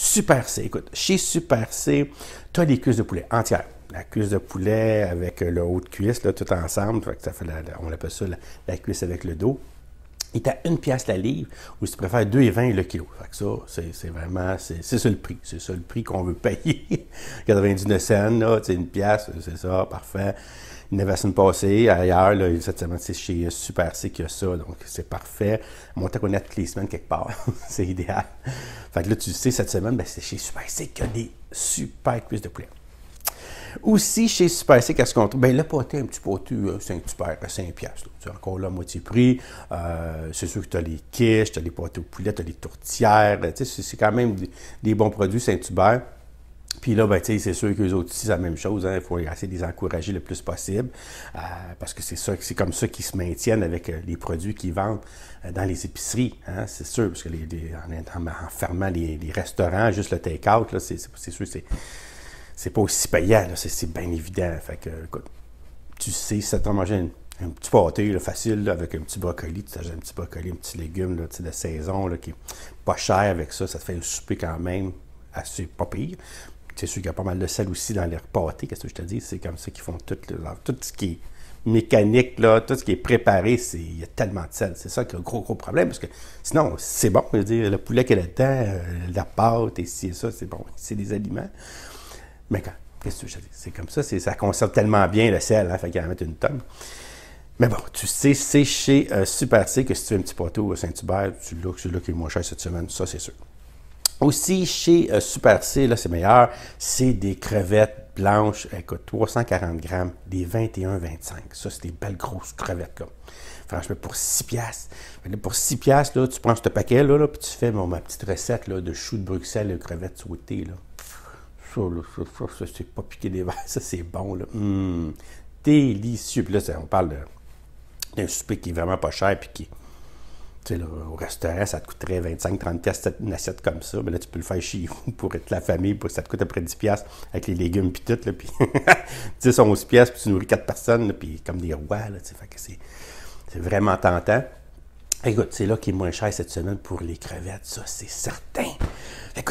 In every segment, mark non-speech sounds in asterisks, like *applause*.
Super C, écoute, chez Super C, tu as les cuisses de poulet entières. La cuisse de poulet avec euh, le haut de cuisse, tout ensemble. on appelle ça la cuisse avec le dos il est à une pièce la livre, ou si tu préfères 2,20 le kilo. Fait que ça, c'est vraiment, c'est ça le prix. C'est ça le prix qu'on veut payer. 99 *laughs* cents, là, c'est une pièce, c'est ça, parfait. Une innovation passée, ailleurs, là, cette semaine, c'est chez euh, Super C qui a ça, donc c'est parfait. Mon qu'on toutes les semaines quelque part, *laughs* c'est idéal. Fait que là, tu sais, cette semaine, ben, c'est chez Super C qu'il y a des super cuisses de poulet. Aussi, chez Super C, qu'est-ce qu'on trouve? Ben, le pâté, un petit pâté saint hubert à 5 piastres. Tu as encore là, moitié prix. Euh, c'est sûr que tu as les quiches, tu as les pâtés au poulet, tu as les tourtières. Euh, tu sais, c'est quand même des, bons produits Saint-Hubert. Puis là, ben, c'est sûr que les autres utilisent c'est la même chose. Hein. Il faut essayer de les encourager le plus possible euh, parce que c'est c'est comme ça qu'ils se maintiennent avec les produits qu'ils vendent dans les épiceries. Hein. c'est sûr, parce que en, fermant les, restaurants, juste le take-out, c'est sûr c'est c'est pas aussi payant, c'est bien évident. Fait que, tu sais, ça t'en manger un petit pâté facile avec un petit brocoli, tu un petit brocoli, un petit légume de saison qui pas cher avec ça, ça te fait un souper quand même assez pas pire. C'est sûr qu'il y a pas mal de sel aussi dans les pâtés, qu'est-ce que je te dis, c'est comme ça qu'ils font tout, tout ce qui est mécanique, là, tout ce qui est préparé, il y a tellement de sel. C'est ça qui est un gros, gros problème, parce que sinon, c'est bon, je dire, le poulet qu'elle a euh, la pâte, et ci et ça, c'est bon, c'est des aliments. Mais quand, qu'est-ce que C'est comme ça, ça conserve tellement bien le sel, hein, fait qu'il en mettre une tonne. Mais bon, tu sais, c'est chez euh, Super C que si tu fais un petit poteau à Saint-Hubert, tu l'as, celui-là qui est moins cher cette semaine, ça c'est sûr. Aussi, chez euh, Super C, là, c'est meilleur, c'est des crevettes blanches, elles coûtent 340 grammes, des 21-25. Ça, c'est des belles grosses crevettes, comme. Franchement, pour 6 piastres. Pour 6 piastres, là, tu prends ce paquet, là, là puis tu fais ma petite recette là, de choux de Bruxelles et crevettes souhaitées, là ça, c'est pas piqué des verres, *laughs* ça, c'est bon, là. Hum, délicieux. Puis là, on parle d'un souper qui est vraiment pas cher, puis qui, tu sais, au restaurant, ça te coûterait 25-30 pièces une assiette comme ça. Mais ben là, tu peux le faire chez vous *laughs* pour être la famille, pour, ça te coûte à peu près 10 pièces avec les légumes puis tout, là, puis 10, 11 pièces, puis tu nourris 4 personnes, puis comme des rois, c'est vraiment tentant. Écoute, c'est là qui est moins cher cette semaine pour les crevettes, ça, c'est certain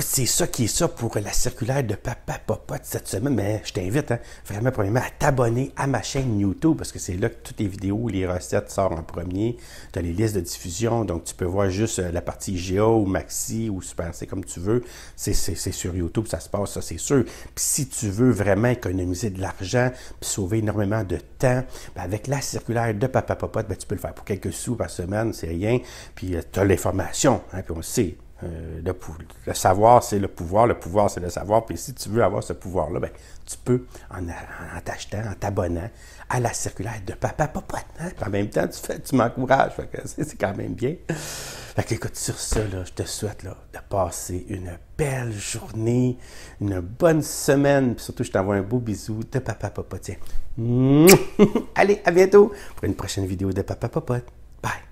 c'est ça qui est ça pour la circulaire de Papa Popote cette semaine. Mais je t'invite hein, vraiment, premièrement, à t'abonner à ma chaîne YouTube parce que c'est là que toutes les vidéos, les recettes sortent en premier. Tu as les listes de diffusion, donc tu peux voir juste euh, la partie GA ou Maxi ou Super c'est comme tu veux. C'est sur YouTube, ça se passe, ça c'est sûr. Puis si tu veux vraiment économiser de l'argent sauver énormément de temps, ben, avec la circulaire de Papa Popote, ben, tu peux le faire pour quelques sous par semaine, c'est rien. Puis euh, tu as l'information, hein, puis on le sait euh, le, savoir, c'est le pouvoir, le pouvoir, c'est le savoir. Puis si tu veux avoir ce pouvoir-là, ben, tu peux, en, t'achetant, en t'abonnant à la circulaire de papa, papa, hein, en même temps, tu, tu m'encourages. *laughs* C'est quand même bien. Fait écoute, sur ça, je te souhaite là, de passer une belle journée, une bonne semaine. Puis surtout, je t'envoie un beau bisou de papa, papa. *laughs* Allez, à bientôt pour une prochaine vidéo de papa, papa. Bye.